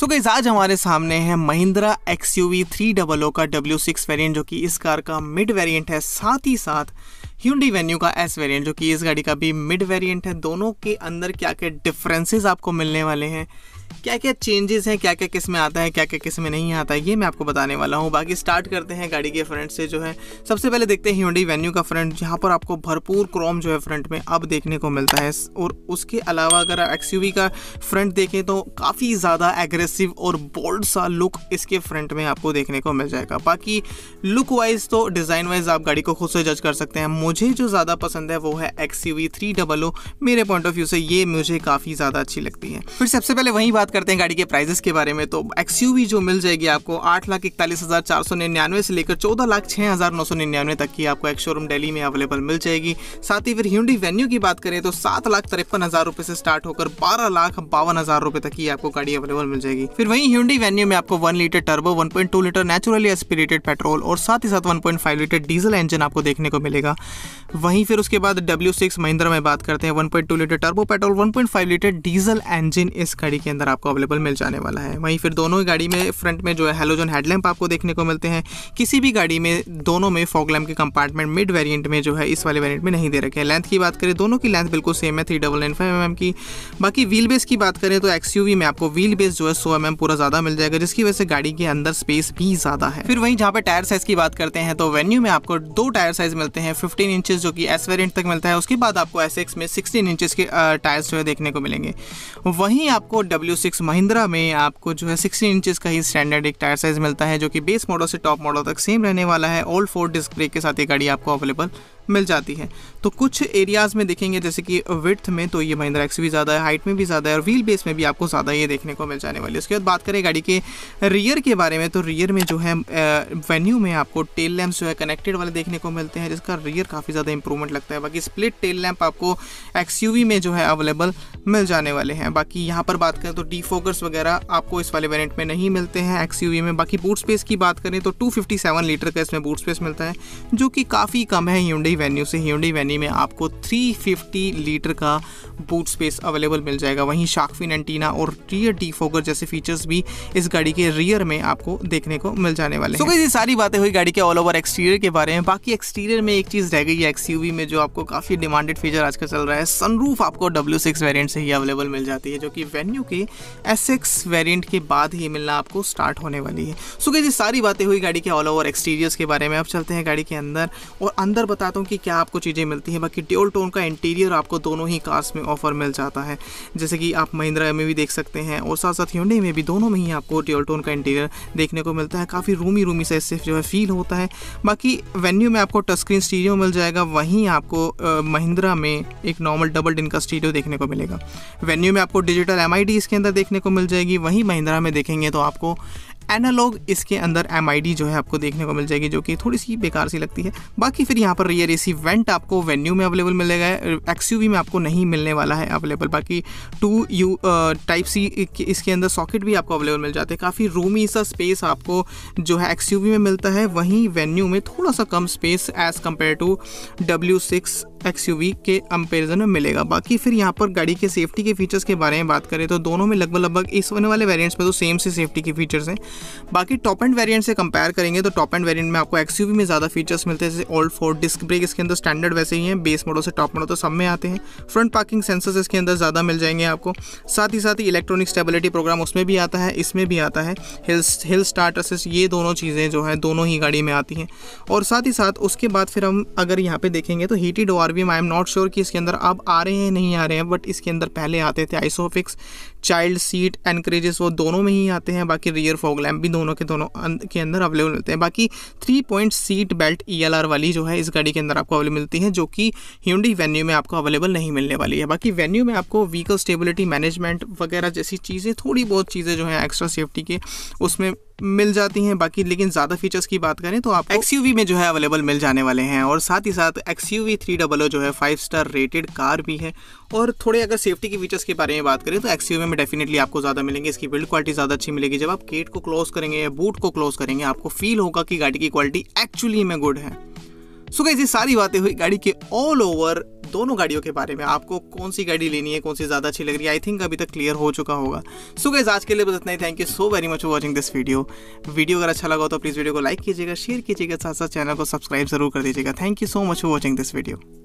सो so, गई आज हमारे सामने है Mahindra X U V three double O का डब्ल्यू सिक्स वेरियंट जो कि इस कार का मिड वेरियंट है साथ ही साथ ह्यूडी वेन्यू का एस वेरियंट जो कि इस गाड़ी का भी मिड वेरियंट है दोनों के अंदर क्या क्या डिफरेंसेस आपको मिलने वाले हैं क्या क्या चेंजेस हैं क्या क्या किस में आता है क्या क्या किस में नहीं आता है ये मैं आपको बताने वाला हूँ बाकी स्टार्ट करते हैं गाड़ी के फ्रंट से जो है सबसे पहले देखते हैं ह्यूडी वेन्यू का फ्रंट जहाँ पर आपको भरपूर क्रॉम जो है फ्रंट में अब देखने को मिलता है और उसके अलावा अगर आप एक्स का फ्रंट देखें तो काफ़ी ज़्यादा एग्रेसिव और बोल्ड सा लुक इसके फ्रंट में आपको देखने को मिल जाएगा बाकी लुक वाइज तो डिज़ाइन वाइज आप गाड़ी को खुद से जज कर सकते हैं मुझे जो ज़्यादा पसंद है वो है एक्स यू मेरे पॉइंट ऑफ व्यू से ये मुझे काफ़ी ज़्यादा अच्छी लगती है फिर सबसे पहले वहीं बात करते हैं गाड़ी के प्राइजेस के बारे में तो एक्स जो मिल जाएगी आपको आठ लाख इकतालीस हज़ार चार सौ निन्यानवे से लेकर चौदह लाख छः हज़ार नौ सौ निन्यानवे तक की आपको एक्स शोरूम डेली में अवेलेबल मिल जाएगी साथ ही फिर ह्यूडी वेन्यू की बात करें तो सात लाख तिरपन हज़ार रुपये से स्टार्ट होकर बारह लाख बावन हज़ार रुपये तक की आपको गाड़ी अवेलेबल मिल जाएगी फिर वहीं ह्यूडी वेन्यू में आपको one litre turbo one point two litre naturally aspirated petrol और साथ ही साथ one point five litre diesel engine आपको देखने को मिलेगा वहीं फिर उसके बाद डब्ल्यू सिक्स महिंद्रा में बात करते हैं one point two litre turbo petrol one point five litre diesel engine इस गाड़ी के अंदर आपको अवेलेबल मिल जाने वाला है वहीं फिर दोनों ही गाड़ी में फ्रंट में जो है हेलोजन हेडलैम्प आपको देखने को मिलते हैं किसी भी गाड़ी में दोनों में फॉग लैम्प के कंपार्टमेंट मिड वेरिएंट में जो है इस वाले वेरिएंट में नहीं दे रखे हैं लेंथ की बात करें दोनों की लेंथ बिल्कुल सेम है three double nine five M की बाकी व्हील बेस की बात करें तो एक्स में आपको व्हील बेस जो है सौ एम पूरा ज़्यादा मिल जाएगा जिसकी वजह से गाड़ी के अंदर स्पेस भी ज़्यादा है फिर वहीं जहाँ पर टायर साइज़ की बात करते हैं तो वेन्यू में आपको दो टायर साइज़ मिलते हैं फिफ्टीन इंचज़ जो कि एस वेरियंट तक मिलता है उसके बाद आपको एस में सिक्सटीन इंचज़ के टायर्स जो है देखने को मिलेंगे वहीं आपको डब्ल्यू सिक्स महिंद्रा में आपको जो है सिक्सटीन इंचज़ का ही स्टैंडर्ड एक टायर साइज़ मिलता है जो कि बेस मॉडल से टॉप मॉडल तक सेम रहने वाला है ऑल फोर डिस्क ब्रेक के साथ ये गाड़ी आपको अवेलेबल मिल जाती है तो कुछ एरियाज़ में देखेंगे जैसे कि विथ में तो ये महिंद्रा एक्स भी ज़्यादा है हाइट में भी ज़्यादा है और व्हील बेस में भी आपको ज़्यादा ये देखने को मिल जाने वाली है उसके बाद बात करें गाड़ी के रियर के बारे में तो रियर में जो है वेन्यू में आपको टेल लैम्प जो है कनेक्टेड वाले देखने को मिलते हैं जिसका रियर काफ़ी ज़्यादा इंप्रूवमेंट लगता है बाकी स्प्लिट टेल लैम्प आपको एक्स में जो है अवेलेबल मिल जाने वाले हैं बाकी यहाँ पर बात करें तो डी वगैरह आपको इस वाले वेरियंट में नहीं मिलते हैं एक्स में बाकी बूट स्पेस की बात करें तो टू लीटर का इसमें बूट स्पेस मिलता है जो कि काफ़ी कम है यूंडी वेन्यू से ह्यूडी वेन्यू में आपको 350 लीटर का बूट स्पेस अवेलेबल मिल जाएगा वहीं शाकफिन एंटीना और रियर डी फोगर जैसे फीचर्स भी इस गाड़ी के रियर में आपको देखने को मिल जाने वाले तो ये सारी बातें हुई गाड़ी के ऑल ओवर एक्सटीरियर के बारे में बाकी एक्सटीरियर में एक चीज़ रह गई है एक्सयूवी में जो आपको काफ़ी डिमांडेड फीचर आजकल चल रहा है सनरूफ आपको डब्ल्यू सिक्स वेरियंट से ही अवेलेबल मिल जाती है जो कि वेन्यू के एस एक्स वेरियंट के बाद ही मिलना आपको स्टार्ट होने वाली है सो जी सारी बातें हुई गाड़ी के ऑल ओवर एक्सटीरियर्स के बारे में अब चलते हैं गाड़ी के अंदर और अंदर बताता हूँ कि क्या आपको चीज़ें मिलती हैं बाकी ड्योल टोन का इंटीरियर आपको दोनों ही कार्स में ऑफर मिल जाता है जैसे कि आप महिंद्रा में भी देख सकते हैं और साथ साथ ह्यूडे में भी दोनों में ही आपको ड्योल टोन का इंटीरियर देखने को मिलता है काफ़ी रूमी रूमी से इससे जो है फील होता है बाकी वेन्यू में आपको टच स्क्रीन स्टीरियो मिल जाएगा वहीं आपको महिंद्रा में एक नॉर्मल डबल डिन का स्टीडियो देखने को मिलेगा वेन्यू में आपको डिजिटल एम इसके अंदर देखने को मिल जाएगी वहीं महिंद्रा में देखेंगे तो आपको एनालॉग इसके अंदर एम जो है आपको देखने को मिल जाएगी जो कि थोड़ी सी बेकार सी लगती है बाकी फिर यहाँ पर रियर ए वेंट आपको वेन्यू में अवेलेबल मिलेगा एक्स में आपको नहीं मिलने वाला है अवेलेबल बाकी टू यू टाइप सी इसके अंदर सॉकेट भी आपको अवेलेबल मिल जाते हैं काफ़ी रूमी सा स्पेस आपको जो है एक्स में मिलता है वहीं वेन्यू में थोड़ा सा कम space as compare to W six X के कंपेरिजन में मिलेगा बाकी फिर यहाँ पर गाड़ी के सेफ्टी के फीचर्स के बारे में बात करें तो दोनों में लगभग लगभग इस वन वाले वेरियंट्स में तो सेम से सेफ्टी के फीचर्स हैं बाकी टॉप एंड वेरियंट से कंपेयर करेंगे तो टॉप एंड वेरियंट में आपको एक्स में ज़्यादा फीचर्स मिलते हैं जैसे ओल्ड फोर डिस्क ब्रेक इसके अंदर स्टैंडर्ड वैसे ही है बेस मोडो से टॉप मोडो तो सब में आते हैं फ्रंट पार्किंग सेंसर्स इसके अंदर ज़्यादा मिल जाएंगे आपको साथ ही साथ ही इलेक्ट्रॉनिक स्टेबिलिटी प्रोग्राम उसमें भी आता है इसमें भी आता है हिल हिल स्टार्ट असिस्ट ये दोनों चीज़ें जो है दोनों ही गाड़ी में आती हैं और साथ ही साथ उसके बाद फिर हम अगर यहाँ पर देखेंगे तो हीटी ओआर आरबीएम आई एम नॉट श्योर कि इसके अंदर अब आ रहे हैं नहीं आ रहे हैं बट इसके अंदर पहले आते थे आइसोफिक्स चाइल्ड सीट एनकरेजेस वो दोनों में ही आते हैं बाकी रियर फॉग लैम्प भी दोनों के दोनों अं, के अंदर अवेलेबल मिलते हैं बाकी थ्री पॉइंट सीट बेल्ट ई वाली जो है इस गाड़ी के अंदर आपको अवेलेबल मिलती है जो कि ह्यूडी वेन्यू में आपको अवेलेबल नहीं मिलने वाली है बाकी वेन्यू में आपको व्हीकल स्टेबिलिटी मैनेजमेंट वगैरह जैसी चीज़ें थोड़ी बहुत चीज़ें जो हैं एक्स्ट्रा सेफ्टी के उसमें मिल जाती हैं बाकी लेकिन ज़्यादा फीचर्स की बात करें तो आप एक्स में जो है अवेलेबल मिल जाने वाले हैं और साथ ही साथ X U V three double colour जो है फाइव स्टार रेटेड कार भी है और थोड़े अगर सेफ्टी के फीचर्स के बारे में बात करें तो एक्सीवे में डेफिनेटली आपको ज़्यादा मिलेंगे इसकी बिल्ड क्वालिटी ज़्यादा अच्छी मिलेगी जब आप गेट को क्लोज करेंगे या बूट को क्लोज करेंगे आपको फील होगा कि गाड़ी की क्वालिटी एक्चुअली में गुड है सो गाइज ये सारी बातें हुई गाड़ी के ऑल ओवर दोनों गाड़ियों के बारे में आपको कौन सी गाड़ी लेनी है कौन सी ज़्यादा अच्छी लग रही है आई थिंक अभी तक क्लियर हो चुका होगा सो so गाइज आज के लिए बस इतना ही thank you so very much for watching this video video अगर अच्छा लगा तो प्लीज़ वीडियो को लाइक कीजिएगा शेयर कीजिएगा साथ साथ चैनल को सब्सक्राइब जरूर कर दीजिएगा thank you so much for watching this video